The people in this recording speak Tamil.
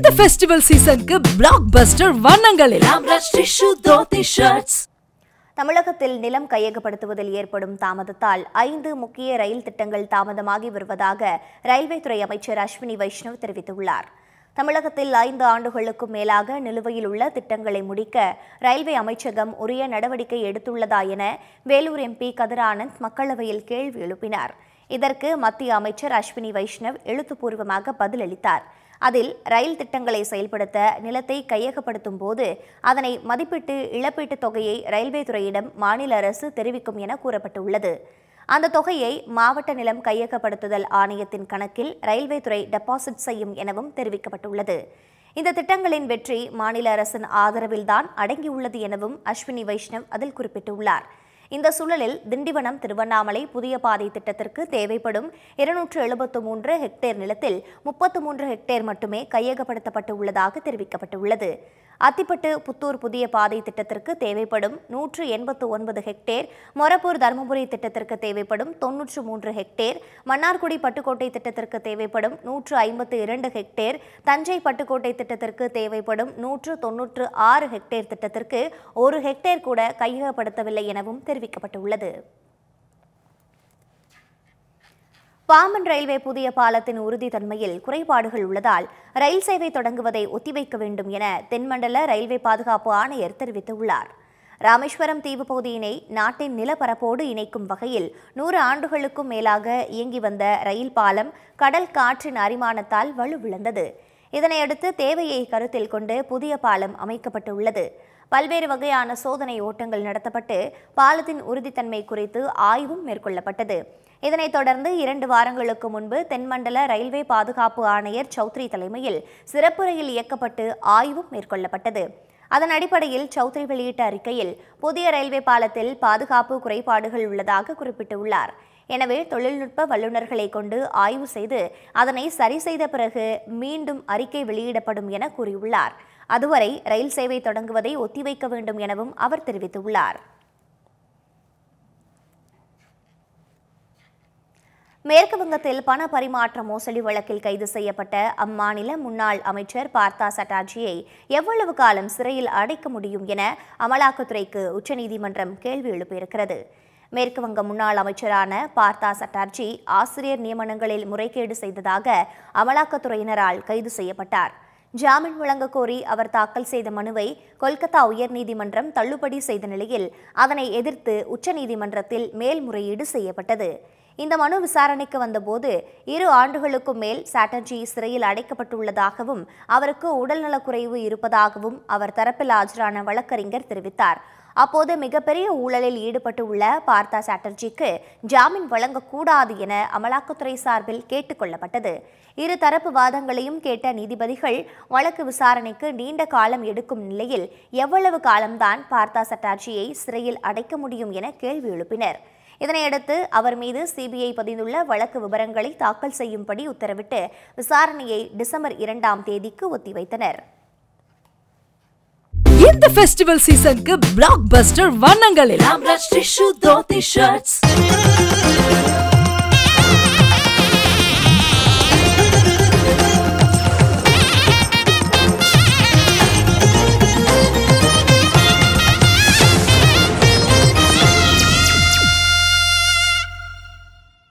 இந்த ஃபெஸ்டிவல் சீசனுக்கு பிளாக் பஸ்டர் வண்ணங்களில் தமிழகத்தில் நிலம் கையகப்படுத்துவதில் ஏற்படும் தாமதத்தால் ஐந்து முக்கிய ரயில் திட்டங்கள் தாமதமாகி வருவதாக ரயில்வே துறை அமைச்சர் அஸ்வினி வைஷ்ணவ் தெரிவித்துள்ளார் தமிழகத்தில் ஐந்து ஆண்டுகளுக்கும் மேலாக நிலுவையில் உள்ள திட்டங்களை முடிக்க ரயில்வே அமைச்சகம் உரிய நடவடிக்கை எடுத்துள்ளதா என வேலூர் எம்பி கதிரானந்த் மக்களவையில் கேள்வி எழுப்பினார் இதற்கு மத்திய அமைச்சர் அஸ்வினி வைஷ்ணவ் எழுத்துப்பூர்வமாக பதிலளித்தார் அதில் ரயில் திட்டங்களை செயல்படுத்த நிலத்தை கையகப்படுத்தும் போது அதனை மதிப்பிட்டு இழப்பீட்டு தொகையை ரயில்வே துறையிடம் மாநில அரசு தெரிவிக்கும் என கூறப்பட்டுள்ளது அந்த தொகையை மாவட்ட நிலம் கையகப்படுத்துதல் ஆணையத்தின் கணக்கில் ரயில்வே துறை டெபாசிட் செய்யும் எனவும் தெரிவிக்கப்பட்டுள்ளது இந்த திட்டங்களின் வெற்றி மாநில அரசின் ஆதரவில்தான் அடங்கியுள்ளது எனவும் அஸ்வினி வைஷ்ணவ் அதில் குறிப்பிட்டுள்ளார் இந்த சூழலில் திண்டிவனம் திருவண்ணாமலை புதிய பாதை திட்டத்திற்கு தேவைப்படும் இருநூற்று எழுபத்து மூன்று ஹெக்டேர் நிலத்தில் முப்பத்து மூன்று ஹெக்டேர் மட்டுமே கையகப்படுத்தப்பட்டு உள்ளதாக தெரிவிக்கப்பட்டுள்ளது அத்திப்பட்டு புத்தூர் புதிய பாதை திட்டத்திற்கு தேவைப்படும் நூற்று எண்பத்து ஒன்பது ஹெக்டேர் மொரப்பூர் தருமபுரி திட்டத்திற்கு தேவைப்படும் தொன்னூற்று மூன்று ஹெக்டேர் மன்னார்குடி பட்டுக்கோட்டை திட்டத்திற்கு தேவைப்படும் நூற்று ஐம்பத்து இரண்டு ஹெக்டேர் தஞ்சை பட்டுக்கோட்டை திட்டத்திற்கு தேவைப்படும் நூற்று தொன்னூற்று ஆறு ஹெக்டேர் திட்டத்திற்கு ஒரு ஹெக்டேர் கூட கையகப்படுத்தவில்லை எனவும் தெரிவிக்கப்பட்டுள்ளது பாம்பன் ரயில்வே புதிய பாலத்தின் உறுதித்தன்மையில் குறைபாடுகள் உள்ளதால் ரயில் சேவை தொடங்குவதை ஒத்திவைக்க வேண்டும் என தென்மண்டல ரயில்வே பாதுகாப்பு ஆணையர் தெரிவித்துள்ளார் ராமேஸ்வரம் தீவு பகுதியினை நாட்டின் நிலப்பரப்போடு இணைக்கும் வகையில் நூறு ஆண்டுகளுக்கும் மேலாக இயங்கி வந்த ரயில் பாலம் கடல் காற்றின் அரிமானத்தால் வலுவிழந்தது இதனையடுத்து தேவையை கருத்தில் கொண்டு புதிய பாலம் அமைக்கப்பட்டுள்ளது பல்வேறு வகையான சோதனை ஓட்டங்கள் நடத்தப்பட்டு பாலத்தின் உறுதித்தன்மை குறித்து ஆய்வும் மேற்கொள்ளப்பட்டது இதனைத் தொடர்ந்து இரண்டு வாரங்களுக்கு முன்பு தென்மண்டல ரயில்வே பாதுகாப்பு ஆணையர் சௌத்ரி தலைமையில் சிறப்பு ரயில் இயக்கப்பட்டு ஆய்வும் மேற்கொள்ளப்பட்டது அதன் அடிப்படையில் சௌத்ரி வெளியிட்ட அறிக்கையில் புதிய ரயில்வே பாலத்தில் பாதுகாப்பு குறைபாடுகள் உள்ளதாக குறிப்பிட்டுள்ளார் எனவே தொழில்நுட்ப வல்லுநர்களை கொண்டு ஆய்வு செய்து அதனை சரி செய்த பிறகு மீண்டும் அறிக்கை வெளியிடப்படும் என கூறியுள்ளார் அதுவரை ரயில் சேவை தொடங்குவதை ஒத்திவைக்க வேண்டும் எனவும் அவர் தெரிவித்துள்ளார் மேற்கு வங்கத்தில் பண பரிமாற்ற மோசடி வழக்கில் கைது செய்யப்பட்ட அம்மாநில முன்னாள் அமைச்சர் பார்த்தா சட்டார்ஜியை எவ்வளவு காலம் சிறையில் அடைக்க முடியும் என அமலாக்கத்துறைக்கு உச்சநீதிமன்றம் கேள்வி எழுப்பியிருக்கிறது மேற்குவங்க முன்னாள் அமைச்சரான பார்த்தா சட்டார்ஜி ஆசிரியர் நியமனங்களில் முறைகேடு செய்ததாக அமலாக்கத்துறையினரால் கைது செய்யப்பட்டார் ஜாமீன் வழங்க கோரி அவர் தாக்கல் செய்த மனுவை கொல்கத்தா உயர்நீதிமன்றம் தள்ளுபடி செய்த நிலையில் அதனை எதிர்த்து உச்சநீதிமன்றத்தில் மேல்முறையீடு செய்யப்பட்டது இந்த மனு விசாரணைக்கு வந்தபோது இரு ஆண்டுகளுக்கும் மேல் சாட்டர்ஜி சிறையில் அடைக்கப்பட்டுள்ளதாகவும் அவருக்கு உடல்நலக்குறைவு இருப்பதாகவும் அவர் தரப்பில் ஆஜரான வழக்கறிஞர் தெரிவித்தார் அப்போது மிகப்பெரிய ஊழலில் ஈடுபட்டுள்ள பார்த்தா சாட்டர்ஜிக்கு ஜாமீன் வழங்கக்கூடாது என அமலாக்கத்துறை சார்பில் கேட்டுக்கொள்ளப்பட்டது இரு தரப்பு வாதங்களையும் கேட்ட நீதிபதிகள் வழக்கு விசாரணைக்கு நீண்ட காலம் எடுக்கும் நிலையில் எவ்வளவு காலம்தான் பார்த்தா சாட்டர்ஜியை சிறையில் அடைக்க முடியும் என கேள்வி எழுப்பினர் இதனையடுத்து அவர் மீது சிபிஐ பதிந்துள்ள வழக்கு விவரங்களை தாக்கல் செய்யும்படி உத்தரவிட்டு விசாரணையை டிசம்பர் இரண்டாம் தேதிக்கு ஒத்திவைத்தனர் இந்த ஃபெஸ்டிவல் சீசனுக்கு பிளாக் பஸ்டர் வண்ணங்களில்